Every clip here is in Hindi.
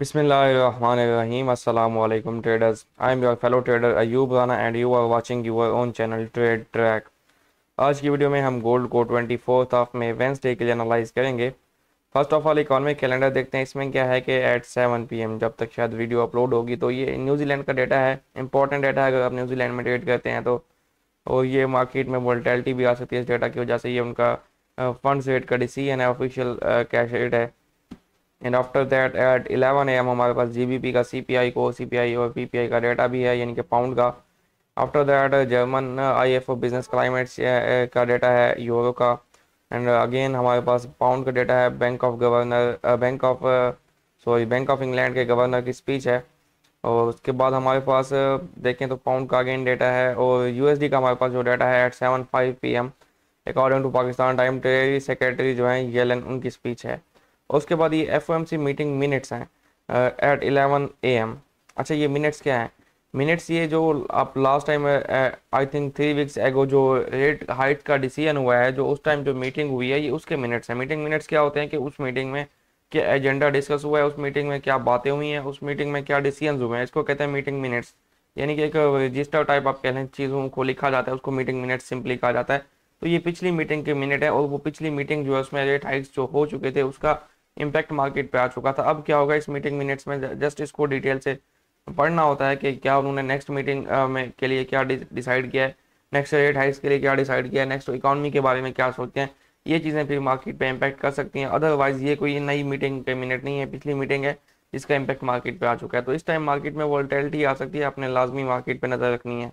Bismillahirrahmanirrahim. Traders I am I am your fellow trader Ayub Rana and you are watching your own channel आज की वीडियो में हम गोल्ड को twenty fourth of May Wednesday के लिए एनालाइज करेंगे first of all economic calendar देखते हैं इसमें क्या है कि एट सेवन पी एम जब तक शायद वीडियो अपलोड होगी तो ये न्यूजीलैंड का डेटा है इंपॉर्टेंट डेटा है अगर आप न्यूजीलैंड में ट्रेड करते हैं तो और ये मार्केट में वोल्टैलिटी भी आ सकती है इस डेटा की वजह से ये उनका फंड रेट का डिसीजन है ऑफिशियल कैश रेट है and after that at 11 M हमारे पास पी का आई को आई और आई का डाटा भी है यानी कि पाउंड का after that German IFO business climate का डाटा है यूरो का एंड अगेन हमारे पास पाउंड का डाटा है bank of governor bank of sorry bank of England के गवर्नर की स्पीच है और उसके बाद हमारे पास uh, देखें तो पाउंड का अगेन डेटा है और डी का हमारे पास जो डाटा है at seven five P M according to Pakistan time treasury secretary जो है येलन उनकी स्पीच है उसके बाद ये एफ मीटिंग मिनट्स हैं एट एलेवन ए एम अच्छा ये मिनट्स क्या है मिनट्स ये जो आप last time I think three weeks ago जो रेट हाइट का डिसीजन हुआ है जो उस टाइम जो मीटिंग हुई है ये उसके मिनट्स हैं मीटिंग मिनट्स क्या होते हैं कि उस मीटिंग में क्या एजेंडा डिस्कस हुआ है उस मीटिंग में क्या बातें हुई हैं उस मीटिंग में क्या डिसीजन हुए हैं इसको कहते हैं मीटिंग मिनट्स यानी कि एक रजिस्टर टाइप आप कह लें चीज़ों को लिखा जाता है उसको मीटिंग मिनट्स सिंपली कहा जाता है तो ये पिछली मीटिंग के मिनट है और वो पिछली मीटिंग जो है उसमें रेट हाइक्स जो हो चुके थे उसका इम्पैक्ट मार्केट पे आ चुका था अब क्या होगा इस मीटिंग मिनट्स में जस्ट इसको डिटेल से पढ़ना होता है कि क्या उन्होंने नेक्स्ट मीटिंग में के लिए क्या डिसाइड किया है नेक्स्ट रेट हाइस के लिए क्या डिसाइड किया है नेक्स्ट इकोनॉमी के बारे में क्या सोचते हैं ये चीज़ें फिर मार्केट पे इम्पैक्ट कर सकती हैं अदरवाइज ये कोई नई मीटिंग पे मिनट नहीं है पिछली मीटिंग है जिसका इम्पैक्ट मार्केट पे आ चुका है तो इस टाइम मार्केट में वॉल्टेलिटी आ सकती है अपने लाजमी मार्केट पर नज़र रखनी है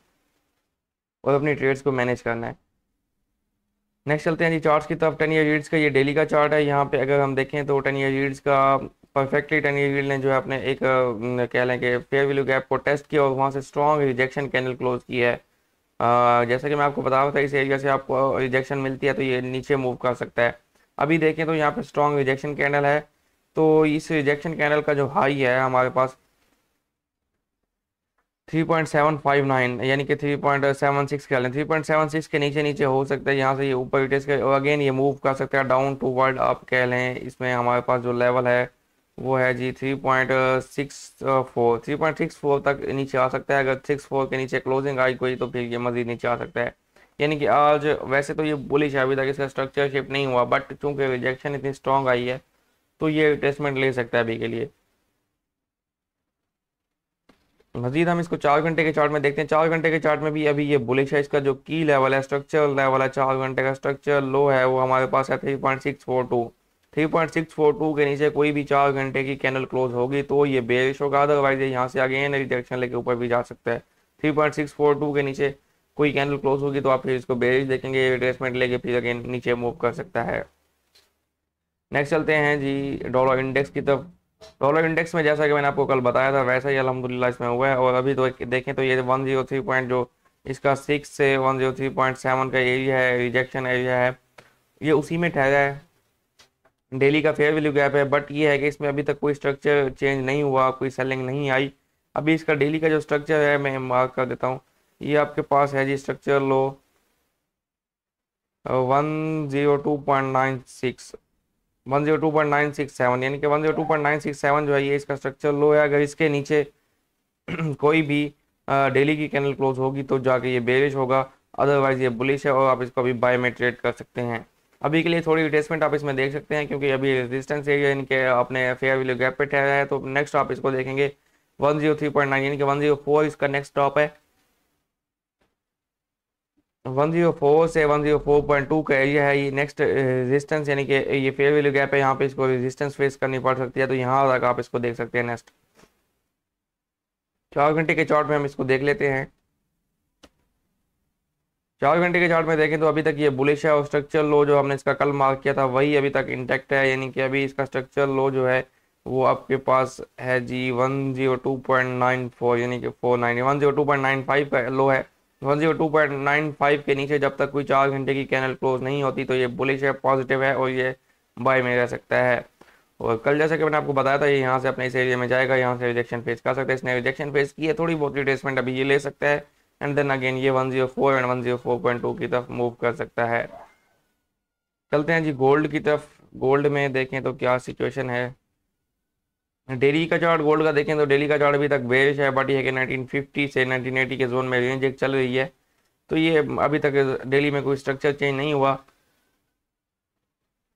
और अपनी ट्रेड्स को मैनेज करना है नेक्स्ट चलते हैं जी चार्ट्स की तरफ टेन ईयर रीड्स का ये डेली का चार्ट है यहाँ पे अगर हम देखें तो टेन ईयर रीड्स का परफेक्टली टेन ईयर रीड ने जो है अपने एक कह लें कि फेयर वैल्यू गैप को टेस्ट किया और वहाँ से स्ट्रॉन्ग रिजेक्शन कैनल क्लोज किया है जैसा कि मैं आपको बता रहा था इस एरिया से आपको रिजेक्शन मिलती है तो ये नीचे मूव कर सकता है अभी देखें तो यहाँ पर स्ट्रॉन्ग रिजेक्शन कैंडल है तो इस रिजेक्शन कैंडल का जो हाई है हमारे पास three point seven five nine यानी कि थ्री पॉइंट सेवन सिक्स कर लें थ्री पॉइंट सेवन सिक्स के नीचे नीचे हो सकता है यहाँ से ये ऊपर यूटेस के अगेन ये मूव कर सकता है डाउन टू वर्ल्ड अप कह लें इसमें हमारे पास जो लेवल है वो है जी three point six four three point six four तक नीचे आ सकता है अगर सिक्स फोर के नीचे क्लोजिंग आई कोई तो फिर ये मज़ीद नीचे आ सकता है यानी कि आज वैसे तो ये बुलिश है अभी तक इसका स्ट्रक्चर शेप नहीं हुआ बट चूंकि रिजेक्शन इतनी स्ट्रॉन्ग आई है तो ये टेस्टमेंट ले सकता है अभी के लिए मजीद हम इसको चार घंटे के चार्ट में देखते हैं चार घंटे के चार्ट में भी अभी ये बुलिश है इसका जो की लेवल है स्ट्रक्चर लेवल है चार घंटे का स्ट्रक्चर लो है वो हमारे पास है three point six four two three point six four two के नीचे कोई भी चार घंटे की कैनल क्लोज होगी तो ये बेरिश होगा अदरवाइज ये यहाँ से आगे एन रिजेक्शन लेके ऊपर भी जा सकता है three point six four two के नीचे कोई कैनल क्लोज होगी तो आप फिर इसको बेरिश देखेंगे रिट्रेसमेंट लेके फिर अगेन नीचे मूव कर सकता है नेक्स्ट चलते हैं जी डॉलर इंडेक्स की तरफ डॉलर इंडेक्स में जैसा कि मैंने आपको कल बताया था वैसा ही अलहमदिल्ला इसमें हुआ है और अभी तो देखें तो ये वन जीरो थ्री पॉइंट जो इसका सिक्स से one zero three point seven का एरिया है रिजेक्शन एरिया है ये उसी में ठहरा है डेली का फेयर वैल्यू गैप है बट ये है कि इसमें अभी तक कोई स्ट्रक्चर चेंज नहीं हुआ कोई सेलिंग नहीं आई अभी इसका डेली का जो स्ट्रक्चर है मैं मार्क कर देता हूँ ये आपके पास है जी structure low one zero two point nine six one zero two point nine six seven यानी कि one zero two point nine six seven जो है ये इसका स्ट्रक्चर लो है अगर इसके नीचे कोई भी डेली की कैनल क्लोज होगी तो जाके ये बेरिश होगा अदरवाइज ये बुलिश है और आप इसको अभी बाय में ट्रेड कर सकते हैं अभी के लिए थोड़ी रिटेसमेंट आप इसमें देख सकते हैं क्योंकि अभी रेजिस्टेंस एरिया इनके अपने फेयर वैल्यू गैप पे ठहरा है तो नेक्स्ट आप इसको देखेंगे one zero three point nine यानी कि वन जीरो फोर इसका नेक्स्ट टॉप है वन जीरो फोर से one zero four point two का एरिया है ये नेक्स्ट रेजिस्टेंस uh, यानी कि ये फेयर वैल्यू गैप है यहाँ पे इसको रेजिस्टेंस फेस करनी पड़ सकती है तो यहाँ तक आप इसको देख सकते हैं नेक्स्ट चार घंटे के चार्ट में हम इसको देख लेते हैं चार घंटे के चार्ट में देखें तो अभी तक ये बुलिश है और स्ट्रक्चर लो जो हमने इसका कल मार्क किया था वही अभी तक इंटेक्ट है यानी कि अभी इसका स्ट्रक्चर लो जो है वो आपके पास है जी 102.94 यानी कि 490 102.95 का लो है 102.95 के नीचे जब तक कोई चार घंटे की कैनल क्लोज नहीं होती तो ये बुलिश है पॉजिटिव है और ये बाय में रह सकता है और कल जैसा कि मैंने आपको बताया था ये यहाँ से अपने इस एरिया में जाएगा यहाँ से रिजेक्शन फेस कर सकते हैं इसने रिजेक्शन फेस की है थोड़ी बहुत रिटेसमेंट अभी ये ले सकता है एंड देन अगेन ये 104 एंड 104.2 की तरफ मूव कर सकता है चलते हैं जी गोल्ड की तरफ गोल्ड में देखें तो क्या सिचुएशन है डेली का चार्ट गोल्ड का देखें तो डेली का चार्ट अभी तक बेरिश है बट यह कि 1950 से 1980 के जोन में रेंज एक चल रही है तो ये अभी तक डेली में कोई स्ट्रक्चर चेंज नहीं हुआ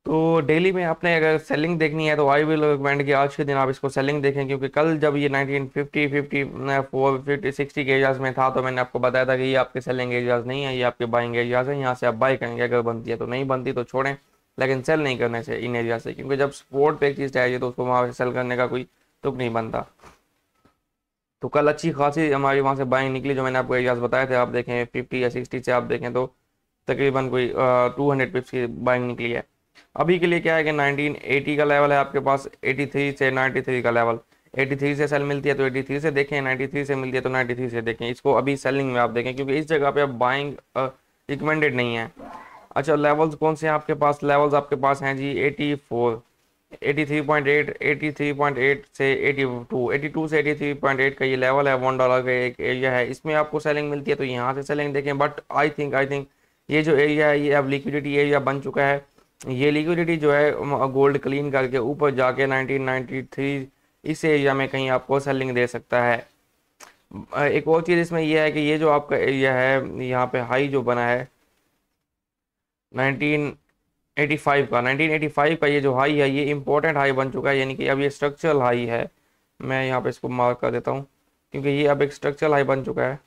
तो डेली में आपने अगर सेलिंग देखनी है तो आई विल रिकमेंड कि आज के दिन आप इसको सेलिंग देखें क्योंकि कल जब ये 1950 50 फोर फिफ्टी सिक्सटी के एजाज में था तो मैंने आपको बताया था कि ये आपके सेलिंग एजाज नहीं है ये आपके बाइंग एजाज है यहाँ से आप बाई करेंगे अगर बनती है तो नहीं बनती तो छोड़ें लेकिन सेल नहीं करना चाहिए इन एरिया से क्योंकि जब स्पोर्ट पे एक चीज़ चाहिए तो उसको वहाँ पर सेल करने का कोई तुक नहीं बनता तो कल अच्छी खासी हमारी वहाँ से बाइंग निकली जो मैंने आपको एरियाज बताए थे आप देखें फिफ्टी या सिक्सटी से आप देखें तो तकरीबन कोई टू हंड्रेड पिप्स की बाइंग निकली है अभी के लिए क्या है कि नाइनटीन एटी का लेवल है आपके पास एटी थ्री से नाइन्टी थ्री का लेवल एटी थ्री से सेल मिलती है तो एटी थ्री से देखें नाइन्टी थ्री से मिलती है तो नाइन्टी थ्री से देखें इसको अभी सेलिंग में आप देखें क्योंकि इस जगह पर आप बाइंग रिकमेंडेड नहीं है अच्छा लेवल्स कौन से हैं आपके पास लेवल्स आपके पास हैं जी 84 83.8 83.8 से 82 82 से 83.8 का ये लेवल है वन डॉलर का एक एरिया है इसमें आपको सेलिंग मिलती है तो यहाँ से सेलिंग देखें but I think I think ये जो एरिया है ये अब लिक्विडिटी एरिया बन चुका है ये लिक्विडिटी जो है गोल्ड क्लीन करके ऊपर जाके 1993 इस एरिया में कहीं आपको सेलिंग दे सकता है एक और चीज़ इसमें यह है कि ये जो आपका एरिया है यहाँ पे हाई जो बना है 1985 का 1985 का ये जो हाई है ये इम्पोर्टेंट हाई बन चुका है यानी कि अब ये स्ट्रक्चरल हाई है मैं यहाँ पे इसको मार्क कर देता हूँ क्योंकि ये अब एक स्ट्रक्चरल हाई बन चुका है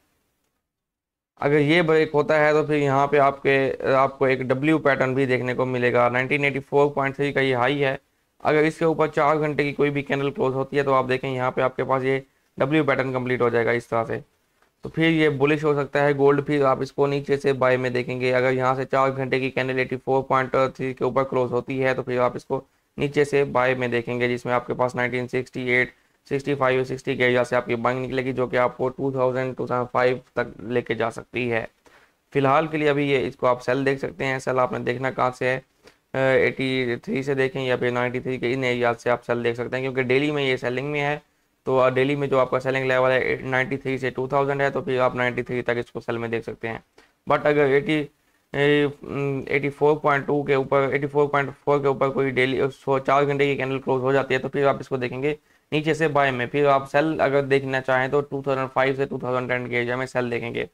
अगर ये ब्रेक होता है तो फिर यहाँ पे आपके आपको एक डब्ल्यू पैटर्न भी देखने को मिलेगा 1984.3 का ये हाई है अगर इसके ऊपर चार घंटे की कोई भी कैनल क्लोज होती है तो आप देखें यहाँ पे आपके पास ये डब्ल्यू पैटर्न कंप्लीट हो जाएगा इस तरह से तो फिर ये बुलिश हो सकता है गोल्ड फिर आप इसको नीचे से बाय में देखेंगे अगर यहाँ से चार घंटे की candle eighty four point three के ऊपर क्लोज होती है तो फिर आप इसको नीचे से बाय में देखेंगे जिसमें आपके पास nineteen sixty eight sixty five या सिक्सटी के एरिया से आपकी बाइंग निकलेगी जो कि आपको two thousand two thousand five तक लेके जा सकती है फिलहाल के लिए अभी ये इसको आप सेल देख सकते हैं सेल आपने देखना कहाँ से है एटी थ्री से देखें या फिर नाइन्टी थ्री के इन एरियाज से आप सेल देख सकते हैं क्योंकि डेली में ये सेलिंग में है तो डेली में जो आपका सेलिंग लेवल है 93 से 2000 है तो फिर आप 93 तक इसको सेल में देख सकते हैं बट अगर 80 84.2 के ऊपर 84.4 के ऊपर कोई डेली चार घंटे की कैंडल क्लोज हो जाती है तो फिर आप इसको देखेंगे नीचे से बाय में फिर आप सेल अगर देखना चाहें तो 2005 से 2010 के एरिया में सेल देखेंगे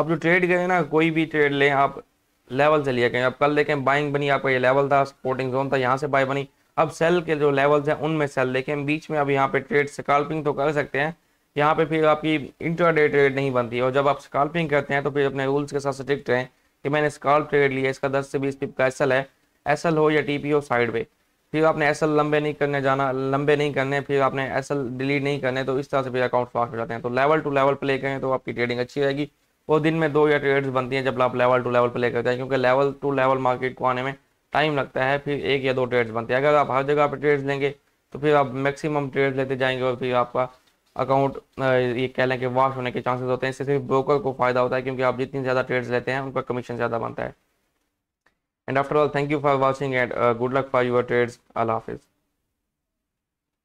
आप जो ट्रेड करें ना कोई भी ट्रेड लें आप लेवल से लिया करें आप कल देखें बाइंग बनी आपका ये लेवल था सपोर्टिंग जोन था यहाँ से बाय बनी अब सेल के जो लेवल्स हैं उनमें सेल देखें बीच में अब यहाँ पे ट्रेड स्कॉल्पिंग तो कर सकते हैं यहाँ पे फिर आपकी इंटरडे ट्रेड नहीं बनती और जब आप स्कॉल्पिंग करते हैं तो फिर अपने रूल्स के साथ स्ट्रिक्ट रहें कि मैंने स्कॉल्प ट्रेड लिया इसका दस से बीस पिप का एस है एसल हो या टी हो साइड पे फिर आपने एस लंबे नहीं करने जाना लंबे नहीं करने फिर आपने एसल डिलीट नहीं करने तो इस तरह से फिर अकाउंट फास्ट हो जाते हैं तो लेवल टू लेवल प्ले करें तो आपकी ट्रेडिंग अच्छी रहेगी और दिन में दो या ट्रेड्स बनती हैं जब आप लेवल टू लेवल प्ले करते हैं क्योंकि लेवल टू लेवल मार्केट को आने में टाइम लगता है फिर एक या दो ट्रेड्स बनते हैं अगर आप हर जगह पर ट्रेड्स लेंगे तो फिर आप मैक्सिमम ट्रेड्स लेते जाएंगे और फिर आपका अकाउंट ये कह लें कि वॉश होने के चांसेस होते हैं इससे सिर्फ ब्रोकर को फ़ायदा होता है क्योंकि आप जितनी ज़्यादा ट्रेड्स लेते हैं उनका कमीशन ज़्यादा बनता है and after all thank you for watching and good luck for your trades अल्लाह हाफिज़